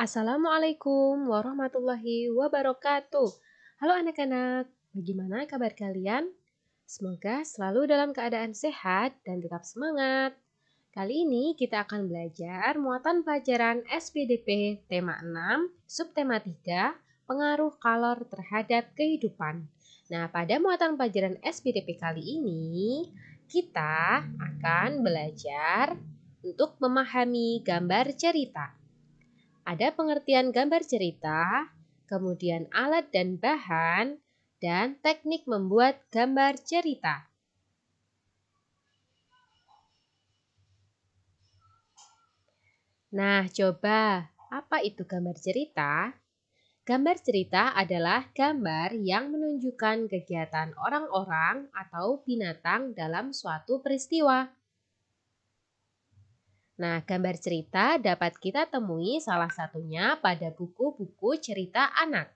Assalamualaikum warahmatullahi wabarakatuh. Halo anak-anak, bagaimana kabar kalian? Semoga selalu dalam keadaan sehat dan tetap semangat. Kali ini kita akan belajar muatan pelajaran SPDP tema 6, subtema 3, pengaruh kalor terhadap kehidupan. Nah, pada muatan pelajaran SPDP kali ini, kita akan belajar untuk memahami gambar cerita. Ada pengertian gambar cerita, kemudian alat dan bahan, dan teknik membuat gambar cerita. Nah, coba apa itu gambar cerita? Gambar cerita adalah gambar yang menunjukkan kegiatan orang-orang atau binatang dalam suatu peristiwa. Nah, gambar cerita dapat kita temui salah satunya pada buku-buku cerita anak.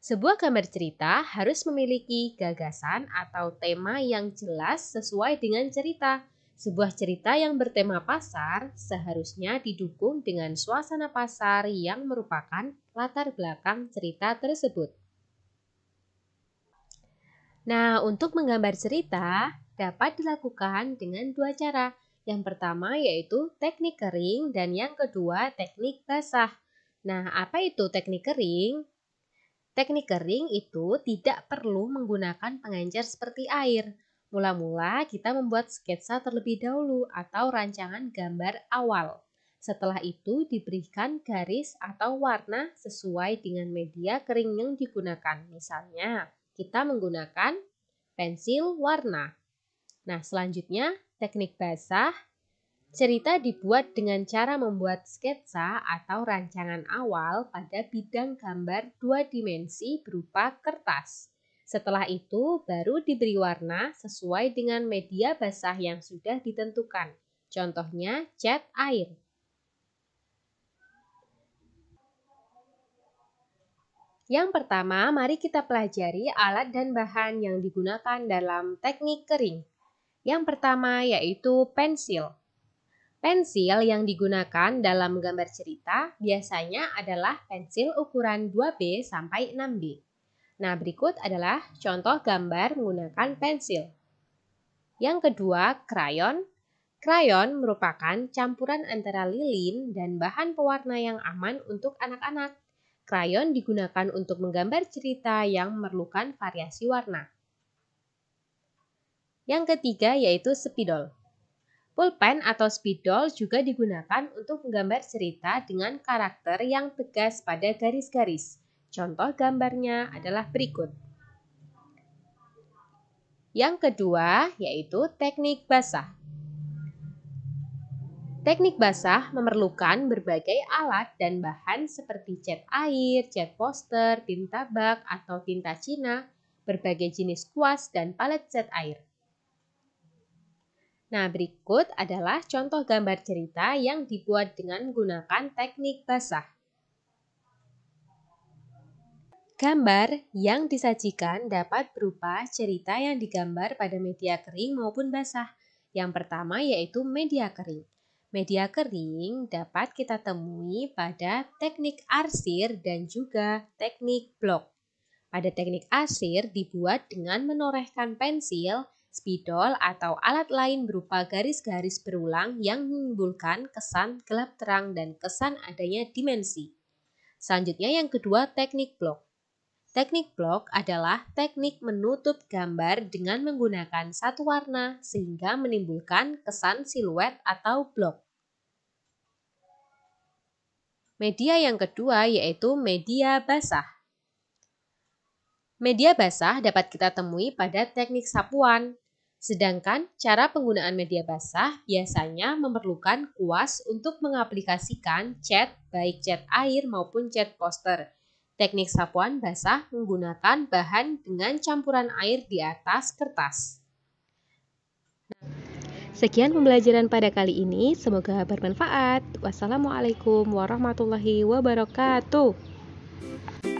Sebuah gambar cerita harus memiliki gagasan atau tema yang jelas sesuai dengan cerita. Sebuah cerita yang bertema pasar seharusnya didukung dengan suasana pasar yang merupakan latar belakang cerita tersebut. Nah, untuk menggambar cerita dapat dilakukan dengan dua cara yang pertama yaitu teknik kering dan yang kedua teknik basah. Nah, apa itu teknik kering? Teknik kering itu tidak perlu menggunakan pengencer seperti air. Mula-mula kita membuat sketsa terlebih dahulu atau rancangan gambar awal. Setelah itu diberikan garis atau warna sesuai dengan media kering yang digunakan. Misalnya, kita menggunakan pensil warna. Nah, selanjutnya teknik basah, cerita dibuat dengan cara membuat sketsa atau rancangan awal pada bidang gambar dua dimensi berupa kertas. Setelah itu, baru diberi warna sesuai dengan media basah yang sudah ditentukan. Contohnya, cat air. Yang pertama, mari kita pelajari alat dan bahan yang digunakan dalam teknik kering. Yang pertama yaitu pensil. Pensil yang digunakan dalam gambar cerita biasanya adalah pensil ukuran 2B sampai 6B. Nah, berikut adalah contoh gambar menggunakan pensil. Yang kedua, krayon. Krayon merupakan campuran antara lilin dan bahan pewarna yang aman untuk anak-anak. Krayon digunakan untuk menggambar cerita yang memerlukan variasi warna. Yang ketiga yaitu spidol. Pulpen atau spidol juga digunakan untuk menggambar cerita dengan karakter yang tegas pada garis-garis. Contoh gambarnya adalah berikut. Yang kedua yaitu teknik basah. Teknik basah memerlukan berbagai alat dan bahan seperti cat air, cat poster, tinta bak atau tinta cina, berbagai jenis kuas dan palet cat air. Nah, berikut adalah contoh gambar cerita yang dibuat dengan menggunakan teknik basah. Gambar yang disajikan dapat berupa cerita yang digambar pada media kering maupun basah. Yang pertama yaitu media kering. Media kering dapat kita temui pada teknik arsir dan juga teknik blok. Pada teknik arsir dibuat dengan menorehkan pensil spidol atau alat lain berupa garis-garis berulang yang menimbulkan kesan gelap terang dan kesan adanya dimensi. Selanjutnya yang kedua teknik blok. Teknik blok adalah teknik menutup gambar dengan menggunakan satu warna sehingga menimbulkan kesan siluet atau blok. Media yang kedua yaitu media basah. Media basah dapat kita temui pada teknik sapuan, Sedangkan cara penggunaan media basah biasanya memerlukan kuas untuk mengaplikasikan cat baik cat air maupun cat poster. Teknik sapuan basah menggunakan bahan dengan campuran air di atas kertas. Sekian pembelajaran pada kali ini, semoga bermanfaat. Wassalamualaikum warahmatullahi wabarakatuh.